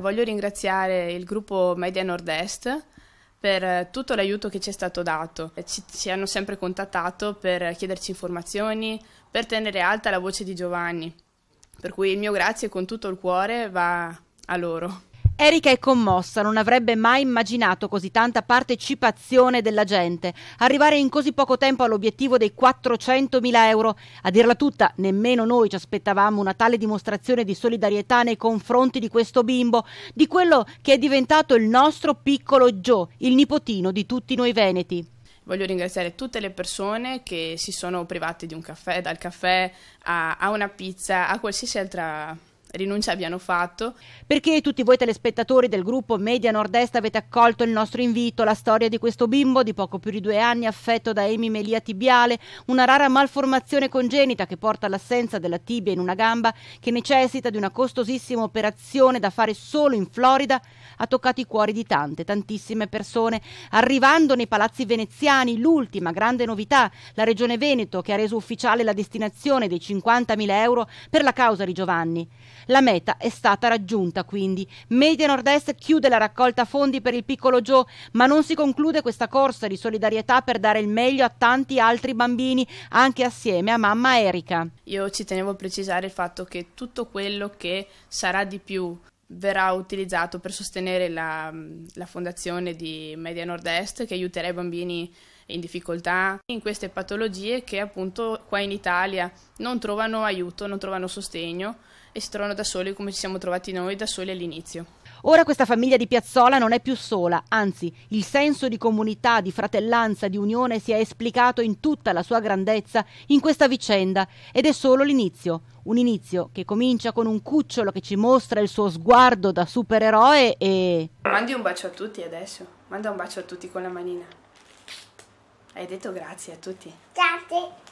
Voglio ringraziare il gruppo Media Nord-Est per eh, tutto l'aiuto che ci è stato dato. Eh, ci, ci, hanno sempre contattato per chiederci informazioni, per tenere alta la voce di Giovanni. Per cui il mio grazie con tutto il cuore va a loro. Erika è commossa, non avrebbe mai immaginato così tanta partecipazione della gente. Arrivare in così poco tempo all'obiettivo dei 400.000 euro. A dirla tutta, nemmeno noi ci aspettavamo una tale dimostrazione di solidarietà nei confronti di questo bimbo, di quello che è diventato il nostro piccolo Joe, il nipotino di tutti noi veneti. Voglio ringraziare tutte le persone che si sono private di un caffè, dal caffè a, a una pizza, a qualsiasi altra rinuncia abbiano fatto. Perché tutti voi telespettatori del gruppo Media Nord-Est avete accolto il nostro invito, la storia di questo bimbo di poco più di due anni affetto da emimelia tibiale, una rara malformazione congenita che porta all'assenza della tibia in una gamba che necessita di una costosissima operazione da fare solo in Florida, ha toccato i cuori di tante, tantissime persone, arrivando nei palazzi veneziani l'ultima grande novità, la Regione Veneto che ha reso ufficiale la destinazione dei 50.000 euro per la causa di Giovanni. La meta è stata raggiunta quindi. Media Nord-Est chiude la raccolta fondi per il piccolo Joe, ma non si conclude questa corsa di solidarietà per dare il meglio a tanti altri bambini, anche assieme a mamma Erika. Io ci tenevo a precisare il fatto che tutto quello che sarà di più verrà utilizzato per sostenere la, la fondazione di Media Nord-Est che aiuterà i bambini in difficoltà in queste patologie che appunto qua in Italia non trovano aiuto, non trovano sostegno e si trovano da soli come ci siamo trovati noi da soli all'inizio. Ora questa famiglia di Piazzola non è più sola, anzi il senso di comunità, di fratellanza, di unione si è esplicato in tutta la sua grandezza in questa vicenda ed è solo l'inizio. Un inizio che comincia con un cucciolo che ci mostra il suo sguardo da supereroe e... Mandi un bacio a tutti adesso, manda un bacio a tutti con la manina. Hai detto grazie a tutti. Grazie.